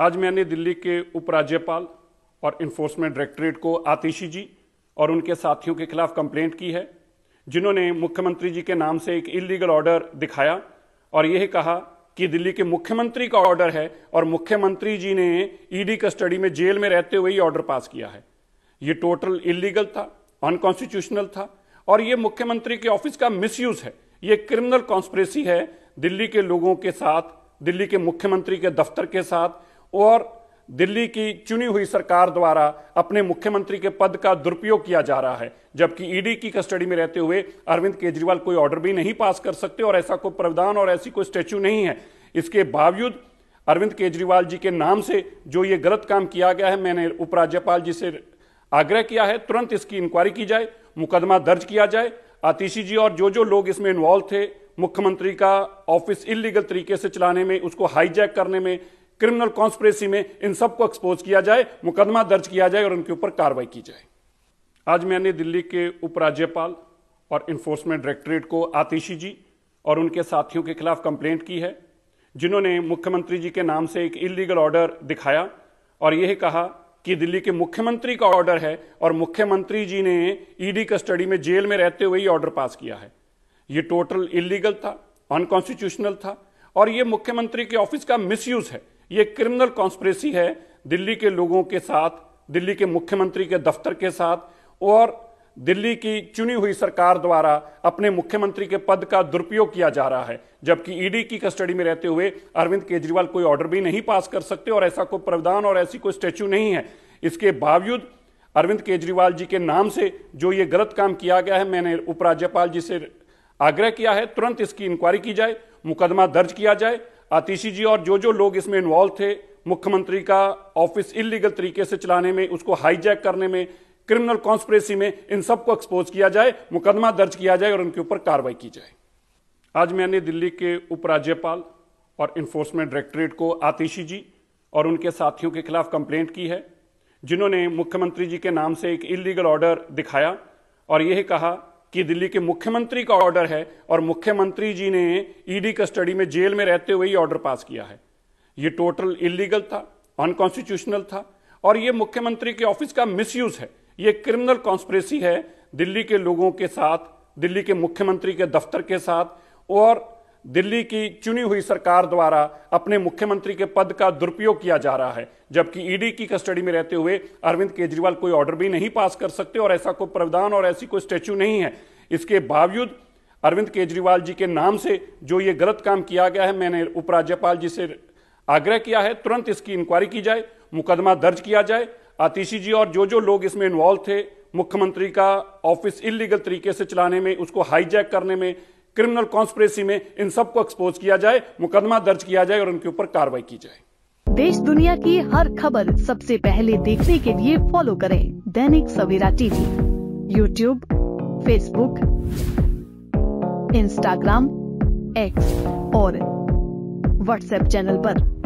आज मैंने दिल्ली के उपराज्यपाल और इन्फोर्समेंट डायरेक्टरेट को आतिशी जी और उनके साथियों के खिलाफ कंप्लेंट की है जिन्होंने मुख्यमंत्री जी के नाम से एक इलीगल ऑर्डर दिखाया और यह कहा कि दिल्ली के मुख्यमंत्री का ऑर्डर है और मुख्यमंत्री जी ने ईडी e कस्टडी में जेल में रहते हुए ही ऑर्डर पास किया है ये टोटल इलीगल था अनकॉन्स्टिट्यूशनल था और ये मुख्यमंत्री के ऑफिस का मिसयूज है ये क्रिमिनल कॉन्स्परेसी है दिल्ली के लोगों के साथ दिल्ली के मुख्यमंत्री के दफ्तर के साथ और दिल्ली की चुनी हुई सरकार द्वारा अपने मुख्यमंत्री के पद का दुरुपयोग किया जा रहा है जबकि ईडी e की कस्टडी में रहते हुए अरविंद केजरीवाल कोई ऑर्डर भी नहीं पास कर सकते और ऐसा कोई प्रावधान और ऐसी कोई स्टैच्यू नहीं है इसके बावजूद अरविंद केजरीवाल जी के नाम से जो ये गलत काम किया गया है मैंने उपराज्यपाल जी से आग्रह किया है तुरंत इसकी इंक्वायरी की जाए मुकदमा दर्ज किया जाए आतिशी जी और जो जो लोग इसमें इन्वॉल्व थे मुख्यमंत्री का ऑफिस इलीगल तरीके से चलाने में उसको हाईजैक करने में क्रिमिनल कॉन्स्परेसी में इन सबको एक्सपोज किया जाए मुकदमा दर्ज किया जाए और उनके ऊपर कार्रवाई की जाए आज मैंने दिल्ली के उपराज्यपाल और इन्फोर्समेंट डायरेक्टरेट को आतिशी जी और उनके साथियों के खिलाफ कंप्लेंट की है जिन्होंने मुख्यमंत्री जी के नाम से एक इलीगल ऑर्डर दिखाया और यह कहा कि दिल्ली के मुख्यमंत्री का ऑर्डर है और मुख्यमंत्री जी ने ईडी e कस्टडी में जेल में रहते हुए ही ऑर्डर पास किया है ये टोटल इलीगल था अनकॉन्स्टिट्यूशनल था और यह मुख्यमंत्री के ऑफिस का मिसयूज है ये क्रिमिनल कॉन्स्परेसी है दिल्ली के लोगों के साथ दिल्ली के मुख्यमंत्री के दफ्तर के साथ और दिल्ली की चुनी हुई सरकार द्वारा अपने मुख्यमंत्री के पद का दुरुपयोग किया जा रहा है जबकि ईडी e की कस्टडी में रहते हुए अरविंद केजरीवाल कोई ऑर्डर भी नहीं पास कर सकते और ऐसा कोई प्रावधान और ऐसी कोई स्टैच्यू नहीं है इसके बावजूद अरविंद केजरीवाल जी के नाम से जो ये गलत काम किया गया है मैंने उपराज्यपाल जी से आग्रह किया है तुरंत इसकी इंक्वायरी की जाए मुकदमा दर्ज किया जाए आतिशी जी और जो जो लोग इसमें इन्वॉल्व थे मुख्यमंत्री का ऑफिस इलीगल तरीके से चलाने में उसको हाईजैक करने में क्रिमिनल कॉन्स्परेसी में इन सबको एक्सपोज किया जाए मुकदमा दर्ज किया जाए और उनके ऊपर कार्रवाई की जाए आज मैंने दिल्ली के उपराज्यपाल और इन्फोर्समेंट डायरेक्टरेट को आतिशी जी और उनके साथियों के खिलाफ कंप्लेंट की है जिन्होंने मुख्यमंत्री जी के नाम से एक इलीगल ऑर्डर दिखाया और यह कहा कि दिल्ली के मुख्यमंत्री का ऑर्डर है और मुख्यमंत्री जी ने ईडी e कस्टडी में जेल में रहते हुए ही ऑर्डर पास किया है यह टोटल इलीगल था अनकॉन्स्टिट्यूशनल था और यह मुख्यमंत्री के ऑफिस का मिसयूज है यह क्रिमिनल कॉन्स्परेसी है दिल्ली के लोगों के साथ दिल्ली के मुख्यमंत्री के दफ्तर के साथ और दिल्ली की चुनी हुई सरकार द्वारा अपने मुख्यमंत्री के पद का दुरुपयोग किया जा रहा है जबकि ईडी की कस्टडी में रहते हुए अरविंद केजरीवाल कोई ऑर्डर भी नहीं पास कर सकते और ऐसा कोई प्रावधान और ऐसी कोई स्टैच्यू नहीं है इसके बावजूद अरविंद केजरीवाल जी के नाम से जो ये गलत काम किया गया है मैंने उपराज्यपाल जी से आग्रह किया है तुरंत इसकी इंक्वायरी की जाए मुकदमा दर्ज किया जाए आतिशी जी और जो जो लोग इसमें इन्वॉल्व थे मुख्यमंत्री का ऑफिस इलीगल तरीके से चलाने में उसको हाईजैक करने में क्रिमिनल कॉन्स्परेसी में इन सबको एक्सपोज किया जाए मुकदमा दर्ज किया जाए और उनके ऊपर कार्रवाई की जाए देश दुनिया की हर खबर सबसे पहले देखने के लिए फॉलो करें Dainik Savera TV YouTube Facebook Instagram X और व्हाट्सएप चैनल आरोप